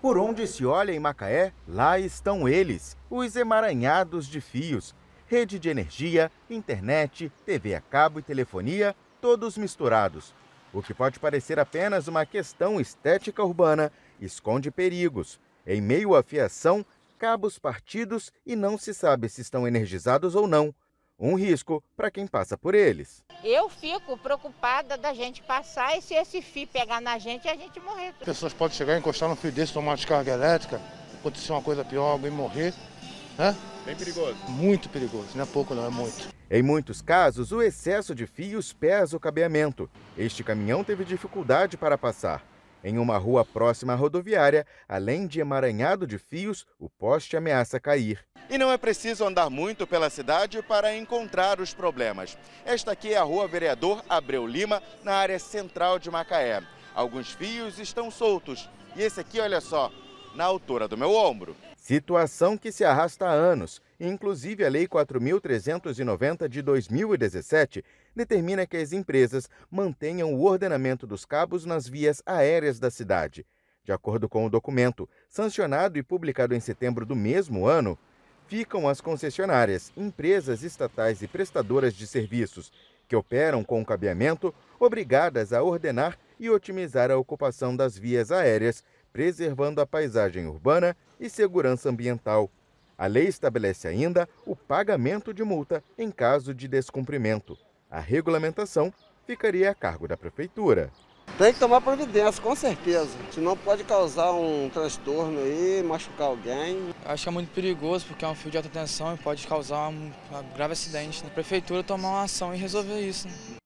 Por onde se olha em Macaé, lá estão eles, os emaranhados de fios, rede de energia, internet, TV a cabo e telefonia, todos misturados. O que pode parecer apenas uma questão estética urbana esconde perigos. Em meio à fiação, cabos partidos e não se sabe se estão energizados ou não um risco para quem passa por eles. Eu fico preocupada da gente passar e se esse fio pegar na gente, a gente morrer. As pessoas podem chegar, encostar no fio desse, tomar descarga elétrica, acontecer uma coisa pior, alguém morrer. Né? Bem perigoso. Muito perigoso, não é pouco não, é muito. Em muitos casos, o excesso de fios pesa o cabeamento. Este caminhão teve dificuldade para passar. Em uma rua próxima à rodoviária, além de emaranhado de fios, o poste ameaça cair. E não é preciso andar muito pela cidade para encontrar os problemas. Esta aqui é a rua Vereador Abreu Lima, na área central de Macaé. Alguns fios estão soltos e esse aqui, olha só, na altura do meu ombro. Situação que se arrasta há anos. Inclusive, a Lei 4.390 de 2017 determina que as empresas mantenham o ordenamento dos cabos nas vias aéreas da cidade. De acordo com o documento, sancionado e publicado em setembro do mesmo ano, ficam as concessionárias, empresas estatais e prestadoras de serviços que operam com cabeamento, obrigadas a ordenar e otimizar a ocupação das vias aéreas preservando a paisagem urbana e segurança ambiental. A lei estabelece ainda o pagamento de multa em caso de descumprimento. A regulamentação ficaria a cargo da prefeitura. Tem que tomar providência, com certeza. Senão pode causar um transtorno aí, machucar alguém. Acho que é muito perigoso, porque é um fio de alta tensão e pode causar um grave acidente. Né? A prefeitura tomar uma ação e resolver isso. Né?